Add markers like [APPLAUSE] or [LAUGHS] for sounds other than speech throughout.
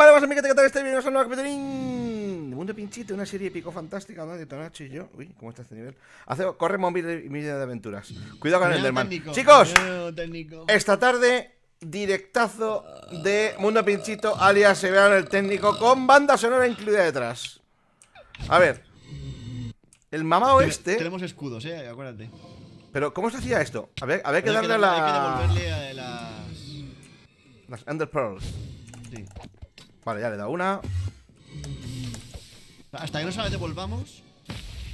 para más amigos, que tal este video, nuevo capítulo de Mundo Pinchito, una serie épico fantástica donde y yo, uy, ¿cómo está este nivel? Hace, corremos y mil de aventuras. Cuidado con el Enderman. Técnico, Chicos, esta tarde directazo de Mundo Pinchito, alias Severo el técnico, con banda sonora incluida detrás. A ver, el mamá oeste Tenemos escudos, eh, acuérdate. Pero, ¿cómo se hacía esto? A ver, había que darle a la. Hay que devolverle a las. Las ender Pearls. Sí. Vale, ya le he dado una. Hasta que no se devolvamos.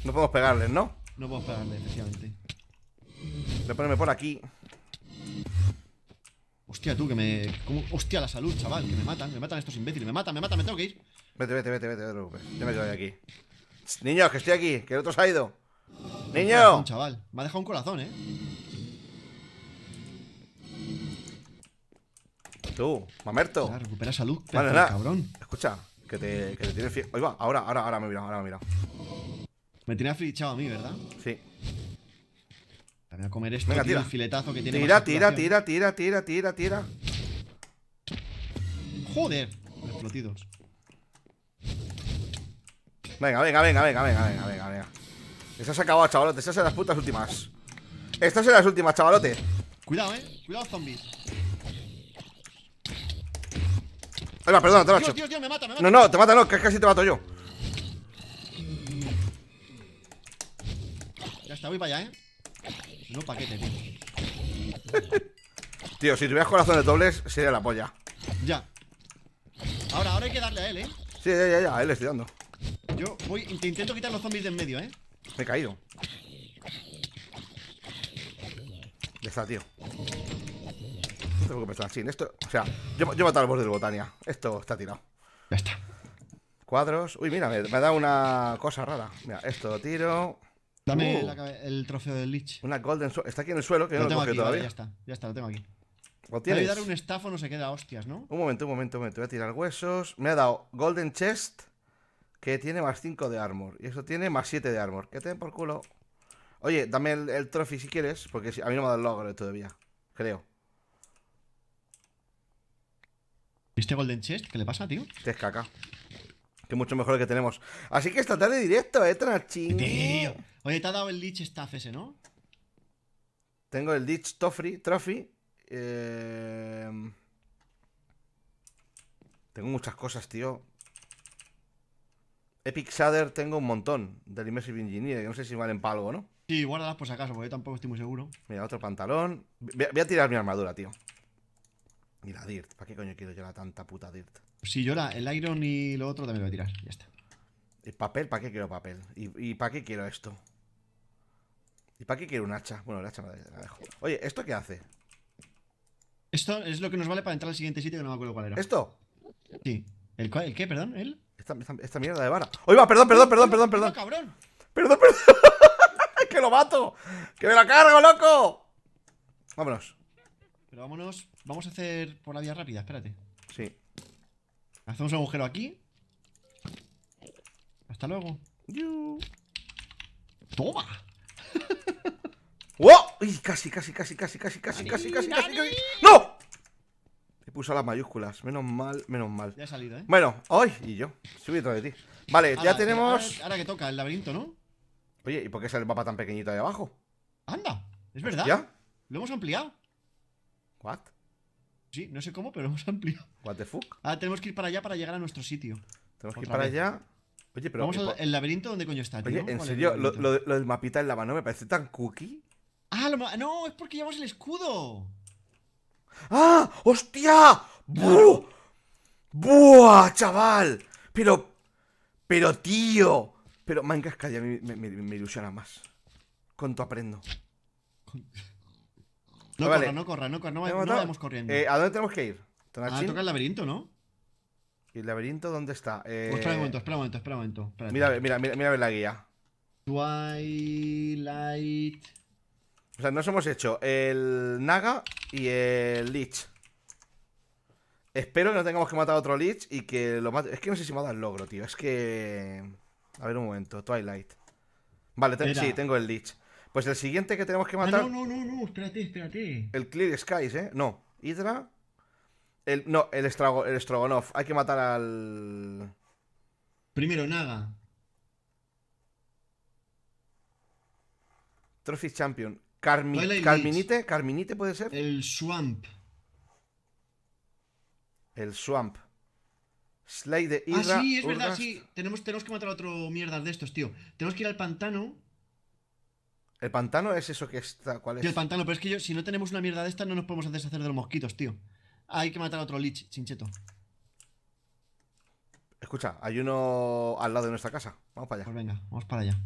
No podemos pegarles, ¿no? No podemos pegarle, efectivamente. Voy a ponerme por aquí. Hostia, tú, que me. ¿Cómo? Hostia, la salud, chaval, que me matan, me matan estos imbéciles, me matan, me matan, me tengo que ir. Vete, vete, vete, vete, vete Yo me quedo de aquí. Niños, que estoy aquí, que el otro se ha ido. Niño. chaval. Me ha dejado un corazón, eh. Tú, mamerto. recupera salud, vale, cabrón. Escucha, que te, que te tiene fie... Oiga, ahora, ahora, ahora me mira, ahora me mira. Me tiene africhado a mí, ¿verdad? Sí. Voy a comer esto, Venga, tira. filetazo que tiene. Tira, tira, tira, tira, tira, tira, tira. Joder, explotidos. Venga, venga, venga, venga, venga, venga, venga, venga. ha acabado, chavalote. Estás son las putas últimas. estas son las últimas, chavalote. Cuidado, eh. Cuidado, zombies. perdona, te lo Dios, Dios, me mata, me mata. No, no, te mata, no, que casi te mato yo. Ya está, voy para allá, eh. No paquete, tío. [LAUGHS] tío, si tuvieras de dobles, sería la polla. Ya. Ahora, ahora hay que darle a él, eh. Sí, ya, ya, ya, a él le estoy dando. Yo voy, te intento quitar los zombies de en medio, eh. Me he caído. Ya está, tío esto. O sea, yo, yo matado al boss del Botania. Esto está tirado. Ya está. Cuadros. Uy, mira, me, ha da una cosa rara. Mira, esto lo tiro. Dame uh. el trofeo del Lich. Una Golden Está aquí en el suelo, que no lo tengo todavía. ya está, ya está, lo tengo aquí. ¿Lo voy a dar un estafo, no se queda hostias, ¿no? Un momento, un momento, un momento. Voy a tirar huesos. Me ha dado Golden Chest, que tiene más 5 de armor. Y eso tiene más 7 de armor. Que te den por culo. Oye, dame el, el si quieres, porque a mí no me ha dado el logro todavía. Creo. ¿Viste Golden Chest? ¿Qué le pasa, tío? Este es caca. Que mucho mejor el que tenemos. Así que esta tarde directo, eh, Tranachín. Tío. Oye, te ha dado el Lich Staff ese, ¿no? Tengo el Lich Trophy. Eh, tengo muchas cosas, tío. Epic Shader tengo un montón del Immersive Engineer, que no sé si valen palo o ¿no? Sí, guárdalas por si acaso, porque yo tampoco estoy muy seguro. Mira, otro pantalón. Voy a, tirar mi armadura, tío. ¿Y la Dirt. ¿Para qué coño quiero yo la tanta puta Dirt? Si yo la, el Iron y lo otro también lo voy a tirar. Ya está. ¿El papel? ¿Para qué quiero papel? ¿Y, y para qué quiero esto? ¿Y para qué quiero un hacha? Bueno, el hacha la dejo. Oye, ¿esto qué hace? Esto es lo que nos vale para entrar al siguiente sitio que no me acuerdo cuál era. ¿Esto? Sí. ¿El, el qué, perdón? ¿El? Esta, esta, mierda de vara. ¡Oiga, va! perdón, perdón, perdón, perdón, perdón! ¡Cabrón! ¡Perdón, perdón! [LAUGHS] ¡Que lo mato! ¡Que me la cargo, loco! Vámonos. Pero vámonos. Vamos a hacer por la vía rápida, espérate. Sí. Hacemos un agujero aquí. Hasta luego. ¡Toma! ¡Wow! [LAUGHS] ¡Oh! Uy, casi, casi, casi, casi, casi, casi, casi, casi, casi, ¡No! He puso las mayúsculas. Menos mal, menos mal. Ya ha salido, ¿eh? Bueno, hoy y yo. Subí detrás de ti. Vale, ya tenemos. Ahora, que toca el laberinto, ¿no? Oye, ¿y por qué sale el mapa tan pequeñito ahí abajo? Anda, es verdad. ¿Ya? Lo hemos ampliado. ¿What? Sí, no sé cómo, pero [LAUGHS] hemos ampliado. What the fuck? Ah, tenemos que ir para allá para llegar a nuestro sitio. Tenemos que ir para allá. Oye, pero. Vamos al eh, el laberinto donde coño está, tío. Oye, en serio, lo, del mapita en la mano me parece tan cookie. Ah, lo no, es porque llevamos el escudo. ¡Ah! ¡Hostia! ¡Buah! ¡Buah, chaval! Pero. Pero, tío. Pero Minecraft calla, me, me, me ilusiona más. Cuánto aprendo. No ah, corra, no corra, no corra, no, corriendo. Eh, ¿A dónde tenemos que ir? Ah, toca el laberinto, ¿no? el laberinto dónde está? Pues espera un momento, espera un momento, espera un momento. Mira, mira, mira, mira la guía. Twilight. O sea, nos hemos hecho el Naga y el Lich. Espero que no tengamos que matar a otro Lich y que lo mate. Es que no sé si me ha dado el logro, tío. Es que. A ver un momento, Twilight. Vale, sí, tengo el Lich. Pues el siguiente que tenemos que ah, matar. no, no, no, no, espérate, espérate. El Clear Skies, ¿eh? No, Hydra. El, no, el, estrago, Strogonoff. Hay que matar al. Primero, Naga. Trophy Champion. Carmi Carminite, Carminite puede ser. El Swamp. El Swamp. Slay de ah, Hydra. Ah, sí, es verdad, sí. Tenemos, tenemos que matar a otro mierda de estos, tío. Tenemos que ir al pantano ¿El pantano es eso que está? ¿Cuál es? Sí, el pantano, pero es que yo, si no tenemos una mierda de esta, no nos podemos deshacer de los mosquitos, tío. Hay que matar a otro lich, chincheto. Escucha, hay uno al lado de nuestra casa. Vamos para allá. Pues venga, vamos para allá.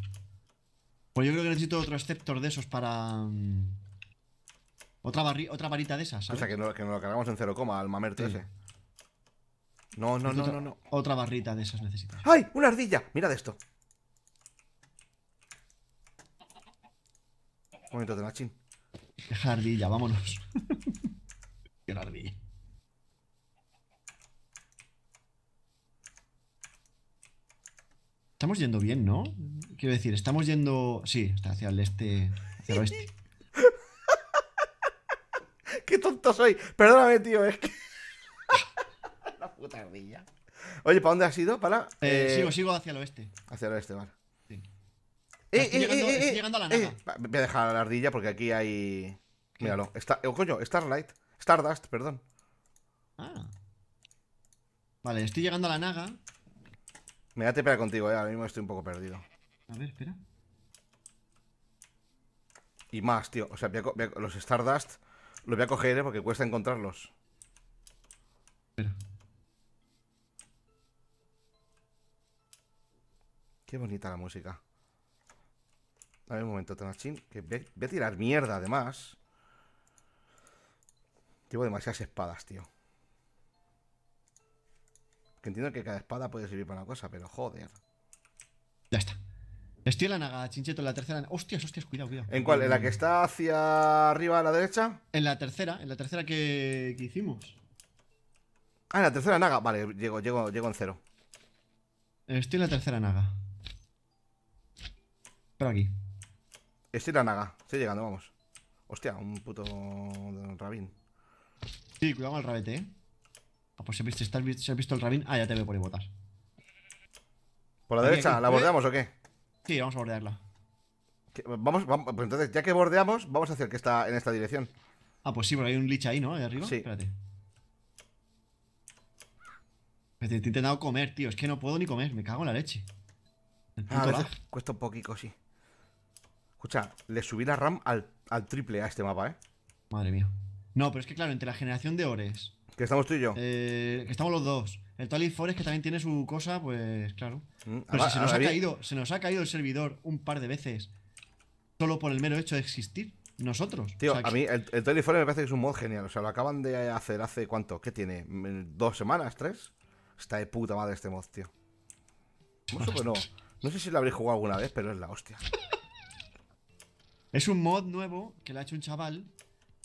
Pues yo creo que necesito otro exceptor de esos para. Mm, otra, barri otra varita de esas. O sea, que, nos lo cargamos en cero coma al mamerto ese. No, no, no, no, Otra barrita de esas necesitas. ¡Ay! ¡Una ardilla! Mira de esto. Momento de machín. Deja ardilla, vámonos. la [LAUGHS] ardilla. Estamos yendo bien, ¿no? Quiero decir, estamos yendo. Sí, está hacia el este. Hacia el oeste. [LAUGHS] Qué tonto soy. Perdóname, tío, es que. [LAUGHS] La puta ardilla. Oye, ¿para dónde has ido? ¿Para? Eh, eh, sigo, sigo hacia el oeste. Hacia el oeste, vale. Eh, estoy, eh, llegando, eh, estoy eh, llegando, a la eh. naga. voy a dejar la ardilla porque aquí hay. Míralo. Está... Oh, coño, Starlight. Stardust, perdón. Ah. Vale, estoy llegando a la naga. Me da contigo, eh. Ahora mismo estoy un poco perdido. A ver, espera. Y más, tío. O sea, los Stardust los voy a coger ¿eh? porque cuesta encontrarlos. Espera. Qué bonita la música. A ver un momento, Tanachin, que voy a tirar mierda, además. Llevo demasiadas espadas, tío. Que entiendo que cada espada puede servir para una cosa, pero joder. Ya está. Estoy en la naga, chincheto, en la tercera. Hostias, hostias, cuidado, cuidado. ¿En cuál? ¿En la que está hacia arriba a la derecha? En la tercera, en la tercera que, hicimos. Ah, en la tercera naga. Vale, llego, llego, llego en cero. Estoy en la tercera naga. Por aquí. Estoy la Naga. Estoy llegando, vamos. Hostia, un puto Rabin. Sí, cuidado con el rabete, eh. Ah, pues si has visto, visto, el Rabin. Ah, ya te veo por ahí botas. ¿Por la derecha? ¿La bordeamos o qué? Sí, vamos a bordearla. Vamos, vamos, pues entonces, ya que bordeamos, vamos a hacer que está en esta dirección. Ah, pues sí, porque hay un lich ahí, ¿no? Ahí arriba. Sí. Espérate. te he intentado comer, tío. Es que no puedo ni comer. Me cago en la leche. Ah, a cuesta un poquito, sí. Escucha, le subí la RAM al, triple a este mapa, ¿eh? Madre mía. No, pero es que claro, entre la generación de ores. Que estamos tú y yo. Eh, que estamos los dos. El Twilight Forest que también tiene su cosa, pues claro. Mm, pero se nos, ha caído, se nos ha caído el servidor un par de veces solo por el mero hecho de existir nosotros. Tío, a mí el, el Forest me parece que es un mod genial. O sea, lo acaban de hacer hace cuánto? ¿Qué tiene? Mm, ¿Dos semanas? ¿Tres? Está de puta madre este mod, tío. No, [LAUGHS] no sé si lo habréis jugado alguna vez, pero es la hostia. Es un mod nuevo que le ha hecho un chaval,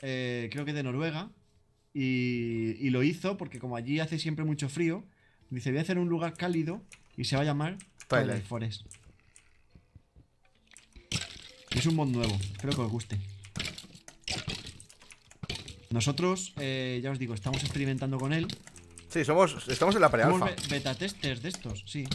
eh, creo que de Noruega, y, lo hizo porque como allí hace siempre mucho frío, dice voy a hacer un lugar cálido y se va a llamar Twilight Forest. Es un mod nuevo, creo que os guste. Nosotros, eh, ya os digo, estamos experimentando con él. Sí, somos, estamos en la pre Somos beta testers de estos, sí.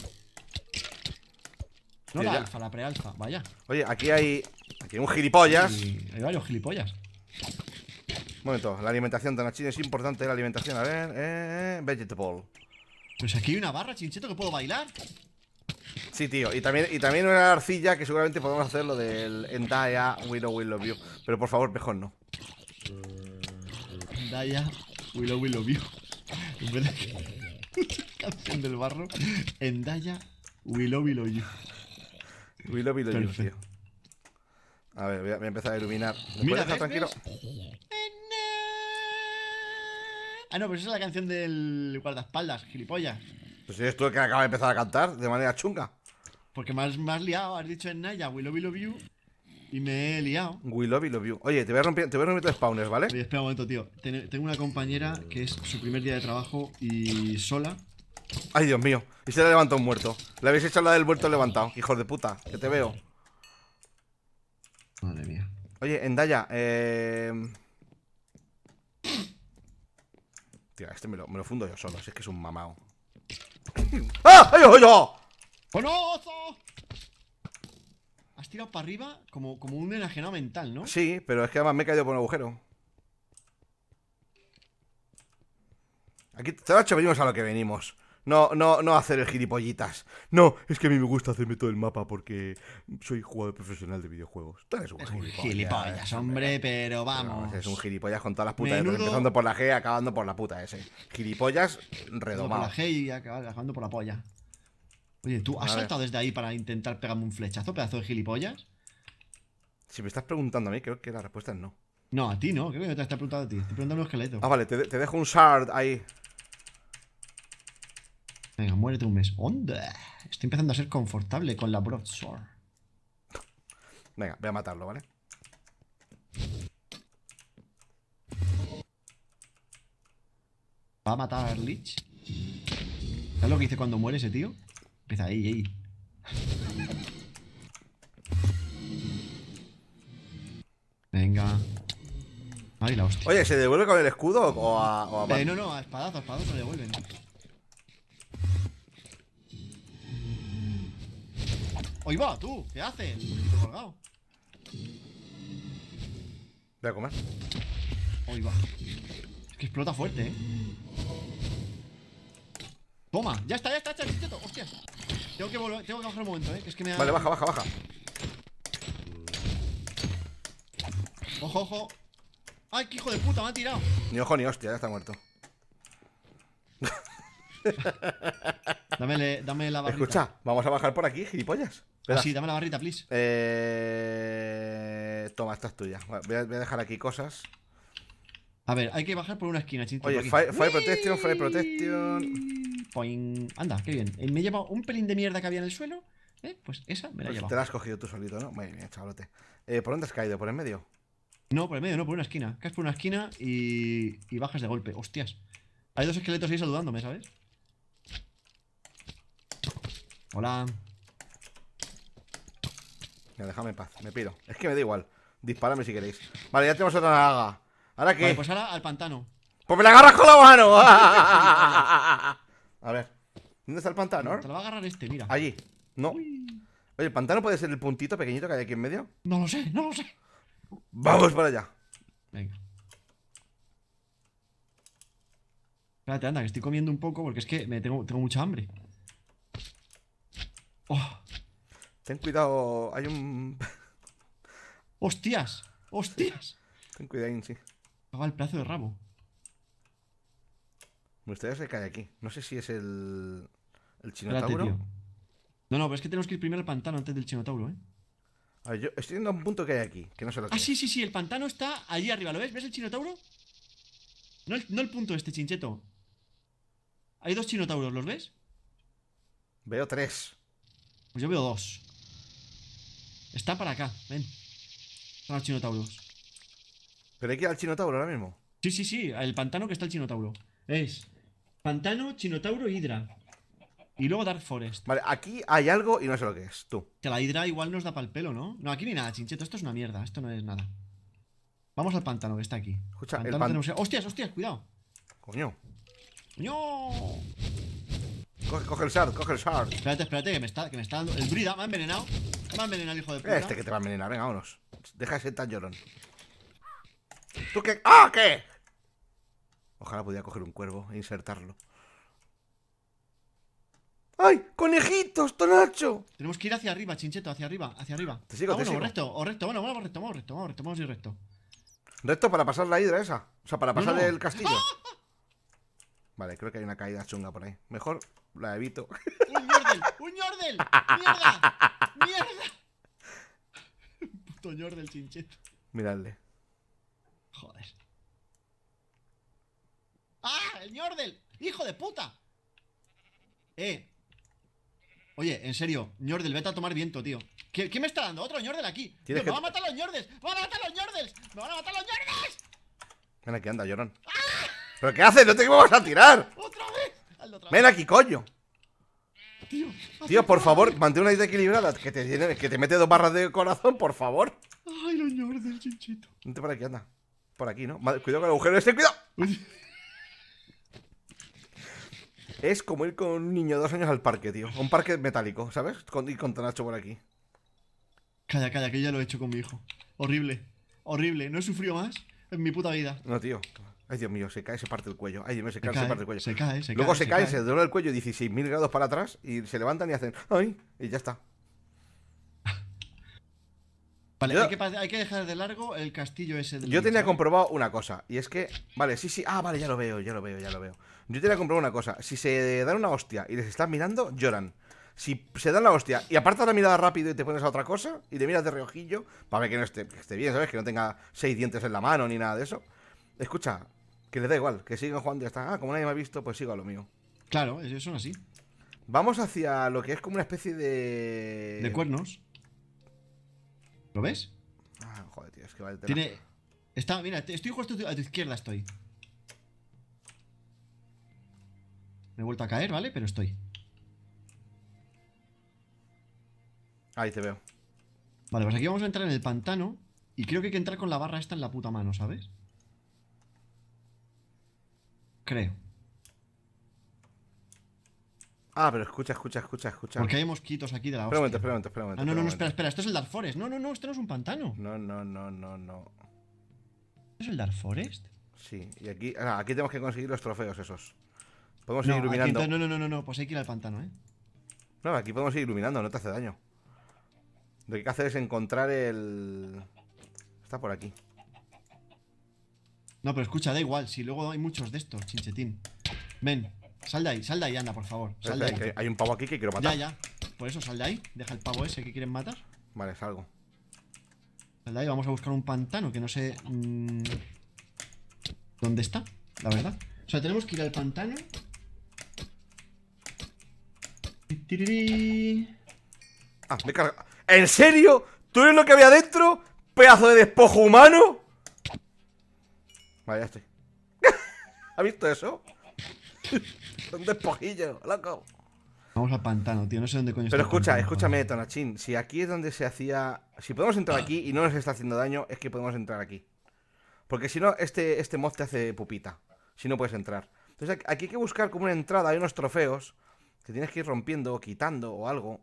No, la alfa, la prealfa, vaya. Oye, aquí hay. Aquí hay un gilipollas. hay varios gilipollas. Un momento, la alimentación de Nachin es importante, la alimentación. A ver, eh, eh, eh vegetable. Pues aquí hay una barra, chincheto, que puedo bailar. Sí, tío, y también, y también una arcilla que seguramente podemos hacer lo del Endaya Willow Willow View. Pero por favor, mejor no. Endaya Willow Willow View. En [LAUGHS] del barro. Endaya Willow Willow View. We love you, A ver, voy a, empezar a iluminar. Mira, dejar tranquilo? Ah, no, pero esa es la canción del guardaespaldas, gilipollas. Pues eres tú el que acaba de empezar a cantar de manera chunga. Porque me has, liado, has dicho en Naya, we love you, love you, y me he liado. We love you, you. Oye, te voy a romper, te voy a romper tus spawners, ¿vale? Oye, espera un momento, tío. tengo una compañera que es su primer día de trabajo y sola. Ay, Dios mío. Y se le levantado un muerto. Le habéis hecho la del muerto levantado. Hijos de puta, que te veo. Madre mía. Oye, Endaya, eh... tío este me lo, fundo yo solo, si es que es un mamao. ¡Ah! ¡Ay, ay, yo! Has tirado para arriba como, como un enajenado mental, ¿no? Sí, pero es que además me he caído por un agujero. Aquí, te lo venimos a lo que venimos. No, no, no hacer el gilipollitas. No, es que a mí me gusta hacerme todo el mapa porque soy jugador profesional de videojuegos. Tú un, es gilipollas, un gilipollas. hombre, pero vamos. es un gilipollas con todas las putas. Menudo... Empezando por la G y acabando por la puta ese. Gilipollas redomado. Por la G y acabando por la polla. Oye, ¿tú has saltado desde ahí para intentar pegarme un flechazo, pedazo de gilipollas? Si me estás preguntando a mí, creo que la respuesta es no. No, a ti no, creo que te estás preguntando a ti. Estoy preguntando a un esqueleto. Ah, vale, te dejo un shard ahí. Venga, muérete un mes. ¡Onda! Estoy empezando a ser confortable con la broadsword. Venga, voy a matarlo, ¿vale? ¿Va a matar a Erlich? ¿Sabes lo que hice cuando muere ese tío? Empieza ahí, ahí. Venga. Ay, la hostia. Oye, ¿se devuelve con el escudo o a.? O eh, no, no, a espadazo, a espadazo le devuelven. ¡Hoy va, tú! ¿Qué haces? Te he colgado. Voy a comer. Hoy va. Es que explota fuerte, ¿eh? Toma, ya está, ya está, está Hostia. Tengo que volver, tengo que bajar un momento, ¿eh? Que es que me Vale, baja, baja, baja. Ojo, ojo. ¡Ay, qué hijo de puta! Me ha tirado. Ni ojo ni hostia, ya está muerto. dame, la barrita. Escucha, vamos a bajar por aquí, gilipollas sí, dame la barrita, please. Eh... Toma, esta es tuya. Voy a, dejar aquí cosas. A ver, hay que bajar por una esquina, Oye, fire, Protection, Fire Protection. Point. Anda, qué bien. Eh, me he llevado un pelín de mierda que había en el suelo. Eh, pues esa me la he pues llevado. Te la has cogido tú solito, ¿no? Muy bien, chavalote. Eh, ¿Por dónde has caído? ¿Por el medio? No, por el medio, no, por una esquina. Caes por una esquina y, y bajas de golpe. Hostias. Hay dos esqueletos ahí saludándome, ¿sabes? Hola déjame en paz, me pido Es que me da igual. Disparame si queréis. Vale, ya tenemos otra naga ¿Ahora qué? Vale, pues ahora al pantano. ¡Pues me la agarras con la mano! [LAUGHS] a ver. ¿Dónde está el pantano? Te lo va a agarrar este, mira. Allí. No. Oye, ¿el pantano puede ser el puntito pequeñito que hay aquí en medio? No lo sé, no lo sé. Vamos para allá. Venga. Espérate, anda, que estoy comiendo un poco porque es que me tengo, tengo mucha hambre. Oh. Ten cuidado, hay un. [LAUGHS] ¡Hostias! ¡Hostias! Ten cuidado, sí Paga el plazo de rabo. Me gustaría saber aquí. No sé si es el. El chinotauro. no, no, pero es que tenemos que ir primero al pantano antes del chinotauro, ¿eh? A ver, yo estoy viendo un punto que hay aquí, que no se lo Ah, sí, sí, sí, el pantano está allí arriba, ¿lo ves? ¿Ves el chinotauro? No no el punto este, chincheto. Hay dos chinotauros, ¿los ves? Veo tres. Pues yo veo dos. Está para acá, ven. Para los chinotauros. ¿Pero hay que ir al chinotauro ahora mismo? Sí, sí, sí, el pantano que está el chinotauro. Es pantano, chinotauro hidra. Y luego Dark Forest. Vale, aquí hay algo y no sé lo que es, tú. Que la hidra igual nos da pa'l pelo, ¿no? No, aquí ni nada, chincheto. Esto es una mierda, esto no es nada. Vamos al pantano que está aquí. Escucha, pantano el pan... Hostias, hostias, cuidado. Coño. ¡Coño! Coge, el shard, coge el shard. Espérate, espérate, que me está, que me está dando. El brida me ha envenenado hijo de puta. Este que te va a envenenar, venga, vámonos. Deja ese tan llorón. ¿Tú qué? ¡Ah, qué! Ojalá pudiera coger un cuervo e insertarlo. ¡Ay! ¡Conejitos, Tonacho! Tenemos que ir hacia arriba, chincheto, hacia arriba, hacia arriba. Te sigo, te sigo. recto, o recto, bueno, vamos recto, vamos recto, vamos recto, vamos a ir recto. Recto para pasar la hidra esa. O sea, para pasar el castillo. [LAUGHS] Vale, creo que hay una caída chunga por ahí. Mejor la evito. [LAUGHS] ¡Un Yordle! ¡Mierda! ¡Mierda! Puto ñordel, chincheto. Miradle. Joder. ¡Ah! ¡El Yordle! ¡Hijo de puta! Eh. Oye, en serio, Ñordel, vete a tomar viento, tío. ¿Qué, me está dando? Otro Ñordel aquí. Tío, ¡Me van a matar los Ñordels! ¡Me van a matar los Ñordels! ¡Me van a matar los Ñordels! Ven aquí, anda, llorón. ¿Pero qué haces? ¡No te vamos a tirar! ¡Otra vez! otra Ven aquí, coño tío. por favor, mantén una dieta equilibrada. Que te, tiene que te mete dos barras de corazón, por favor. Ay, lo ñores del chinchito. Vente por aquí, anda. Por aquí, ¿no? cuidado con el agujero este, cuidado. Es como ir con un niño de dos años al parque, tío. Un parque metálico, ¿sabes? Con, con tanacho por aquí. Calla, calla, que ya lo he hecho con mi hijo. Horrible. Horrible. No he sufrido más en mi puta vida. No, tío. Ay, Dios mío, se cae, se parte el cuello. Ay, Dios mío, se, cae, se parte el cuello. Se cae, se Luego se, cae, se duele el cuello 16.000 grados para atrás y se levantan y hacen ¡Ay! Y ya está. [LAUGHS] Vale, hay, que, dejar de largo el castillo ese del Yo tenía comprobado una cosa, y es que. Vale, sí, sí. Ah, vale, ya lo veo, ya lo veo, ya lo veo. Yo tenía comprobado una cosa. Si se dan una hostia y les están mirando, lloran. Si se dan la hostia y apartas la mirada rápido y te pones a otra cosa y te miras de reojillo para ver que no esté, esté bien, ¿sabes? Que no tenga seis dientes en la mano ni nada de eso. Escucha, que les da igual, que sigan jugando y están. ah, como nadie me ha visto, pues sigo a lo mío. Claro, ellos son así. Vamos hacia lo que es como una especie de. De cuernos. ¿Lo ves? Ah, joder, tío, es que vale. Tiene. Está, mira, estoy justo a tu izquierda, estoy. Me he vuelto a caer, ¿vale? Pero estoy. Ahí te veo. Vale, pues aquí vamos a entrar en el pantano. Y creo que hay que entrar con la barra esta en la puta mano, ¿sabes? Creo. Ah, pero escucha, escucha, escucha, escucha. Porque hay mosquitos aquí de la espera hostia. Espera espera ah, no, no, no, espera, espera. Esto es el Dark Forest. No, no, no, esto no es un pantano. No, no, no, no, no. ¿Es el Dark Forest? Sí, y aquí, ah, aquí tenemos que conseguir los trofeos esos. Podemos ir iluminando. no, no, no, no, no, pues hay que ir al pantano, ¿eh? No, aquí podemos ir iluminando, no te hace daño. Lo que hay que hacer es encontrar el... Está por aquí. No, pero escucha, da igual, si luego hay muchos de estos, chinchetín. Ven, sal de ahí, sal de ahí, anda, por favor. Sal hay un pavo aquí que quiero matar. Ya, ya. Por eso sal de ahí, deja el pavo ese que quieren matar. Vale, salgo. Sal de ahí, vamos a buscar un pantano que no sé. Mm, ¿Dónde está? La verdad. O sea, tenemos que ir al pantano. Ah, me ¿En serio? ¿Tú eres lo que había dentro? ¿Pedazo de despojo humano? Vaya estoy. [LAUGHS] ¿Has visto eso? Son despojillos, loco. Vamos al pantano, tío. No sé dónde coño Pero escucha, escúchame, Tonachín. Si aquí es donde se hacía. Si podemos entrar ah. aquí y no nos está haciendo daño, es que podemos entrar aquí. Porque si no, este, este mod te hace pupita. Si no puedes entrar. Entonces aquí hay que buscar como una entrada. Hay unos trofeos que tienes que ir rompiendo o quitando o algo.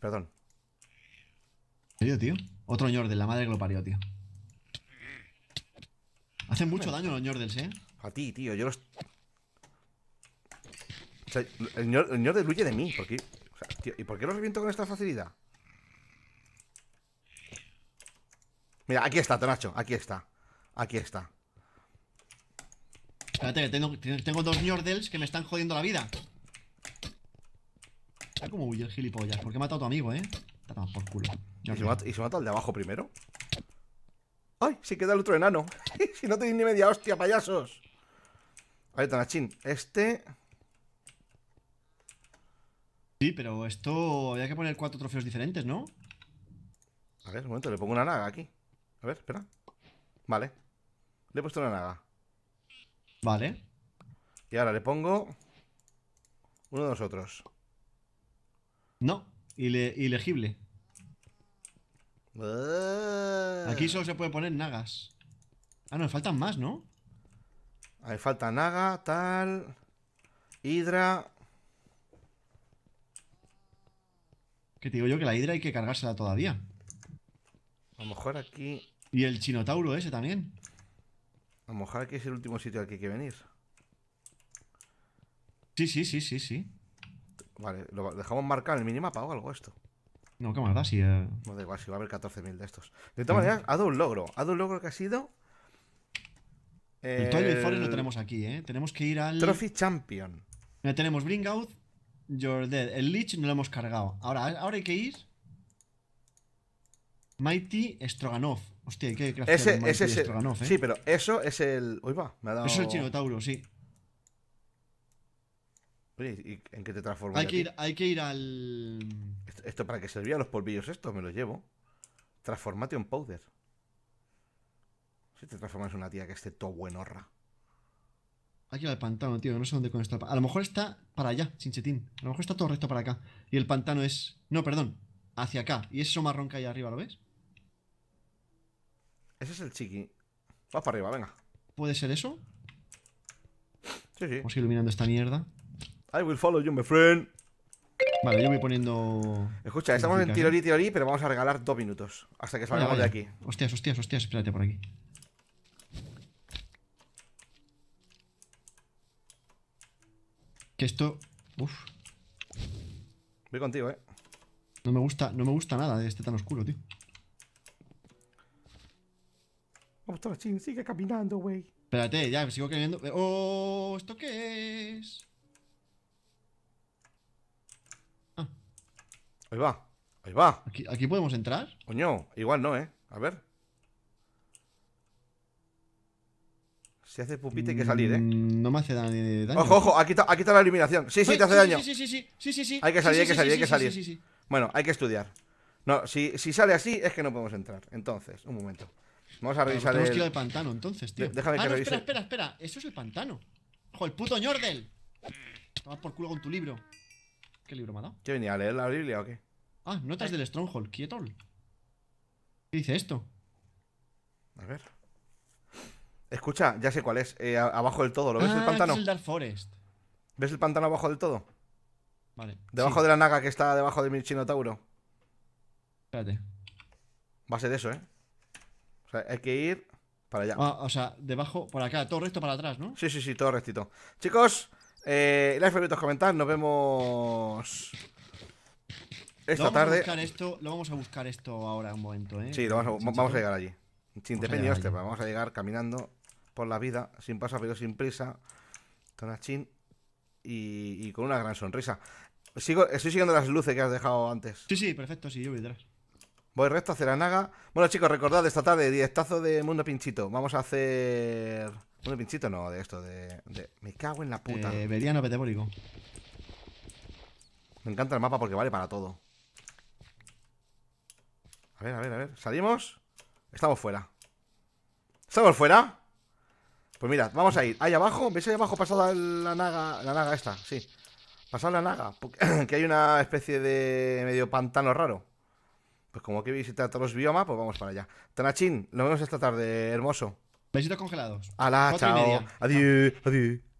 Perdón. ¿En tío? Otro ñor de la madre que lo parió, tío. Hacen mucho daño los Nordels, ¿eh? A ti, tío, yo los... O sea, el Nordel huye de mí, porque... O sea, tío, ¿y por qué los reviento con esta facilidad? Mira, aquí está, Tonacho, aquí está. Aquí está. Espérate, que tengo, tengo dos Ñordels que me están jodiendo la vida. cómo huye el gilipollas, qué he matado a tu amigo, ¿eh? Está por culo. ¿Y se, mata, el de abajo primero? ¡Ay! queda el otro enano. [LAUGHS] si no tenéis ni media hostia, payasos. A ver, Tanachín. Este. Sí, pero esto. Había que poner cuatro trofeos diferentes, ¿no? A ver, un momento, le pongo una naga aquí. A ver, espera. Vale. Le he puesto una naga. Vale. Y ahora le pongo. Uno de los otros. No, ilegible. Aquí solo se puede poner nagas. Ah, no, faltan más, ¿no? Ahí falta naga, tal. Hidra. Que te digo yo que la hidra hay que cargársela todavía. A lo mejor aquí. Y el chinotauro ese también. A lo mejor aquí es el último sitio al que hay que venir. Sí, sí, sí, sí, sí. Vale, lo dejamos marcado en el minimapa o algo esto. No, qué más si. Eh. No da igual, si va a haber 14.000 de estos. De todas maneras, ha dado un logro. Ha dado un logro que ha sido. El, el... Twilight eh, Forest lo tenemos aquí, ¿eh? Tenemos que ir al. Trophy Champion. tenemos Bring Out, Dead. El Lich no lo hemos cargado. Ahora, ahora hay que ir. Mighty stroganov Hostia, qué que de ese, ¿eh? Sí, pero eso es el. Uy, va, me ha dado. Eso es el tauro sí en qué te transformas? Hay, que ir, hay que ir al. ¿Esto, para qué servía? Los polvillos estos, me los llevo. Transformate en powder. Si te transformas en una tía que esté todo buenorra. Hay que ir al pantano, tío. No sé dónde con esto. A lo mejor está para allá, chinchetín. A lo mejor está todo recto para acá. Y el pantano es. No, perdón. Hacia acá. Y es eso marrón que hay arriba, ¿lo ves? Ese es el chiqui. Vas para arriba, venga. ¿Puede ser eso? Sí, sí. Vamos a ir iluminando esta mierda. I will follow you, my friend. Vale, yo voy poniendo. Escucha, estamos en tirori, ¿eh? teoría, pero vamos a regalar dos minutos hasta que salgamos ah, de aquí. Hostias, hostias, hostias, espérate por aquí. Que esto. Uf. Voy contigo, eh. No me gusta, no me gusta nada de este tan oscuro, tío. Ostras, oh, sigue caminando, güey. Espérate, ya, sigo queriendo... ¡Oh! ¿Esto qué es? Ahí va. Ahí va. ¿Aquí, podemos entrar? Coño, igual no, ¿eh? A ver. Si hace pupita hay que salir, ¿eh? Mm, no me hace daño. Ojo, ojo, aquí está, aquí está la eliminación. Sí, sí, te hace daño. Sí, sí, sí, sí, sí, sí. Hay que salir, hay que salir, hay que salir. Bueno, hay que estudiar. No, si, si sale así es que no podemos entrar. Entonces, un momento. Vamos a revisar el... que ir pantano, entonces, tío. déjame ah, que no, espera, espera, espera. Eso es el pantano. ¡Ojo, el puto ñordel! Tomas por culo con tu libro. ¿Qué libro me ha dado? ¿Qué venía a leer la Biblia o qué? Ah, notas del Stronghold, quieto ¿Qué dice esto? A ver. Escucha, ya sé cuál es. Eh, abajo del todo, ¿lo ves el ah, pantano? Forest. ¿Ves el pantano abajo del todo? Vale. Debajo de la naga que está debajo de mi Tauro. Espérate. Va a ser eso, ¿eh? O sea, hay que ir para allá. Ah, o sea, debajo, por acá, todo recto para atrás, ¿no? Sí, sí, sí, todo rectito. Chicos, eh, like, favoritos, comentar Nos vemos. Esta tarde. esto, lo vamos a buscar esto ahora un momento, ¿eh? Sí, lo vamos a, llegar allí. Sin de este, vamos a llegar caminando por la vida, sin paso, pero sin prisa, con y, con una gran sonrisa. Sigo, estoy siguiendo las luces que has dejado antes. Sí, sí, perfecto, sí, yo voy detrás. Voy recto hacia la naga. Bueno, chicos, recordad esta tarde, directazo de Mundo Pinchito. Vamos a hacer. Mundo Pinchito, no, de esto, de. Me cago en la puta. Eh, Veriano Me encanta el mapa porque vale para todo. A ver, a ver, a ver. ¿Salimos? Estamos fuera. ¿Estamos fuera? Pues mirad, vamos a ir. Ahí abajo, ¿veis ahí abajo pasada la naga? La naga esta, sí. Pasada la naga. [CLEARS THROAT] Que hay una especie de medio pantano raro. Pues como que visitar todos los biomas, pues vamos para allá. Tanachín, nos vemos esta tarde, hermoso. Besitos congelados. la chao. Adiós, adiós.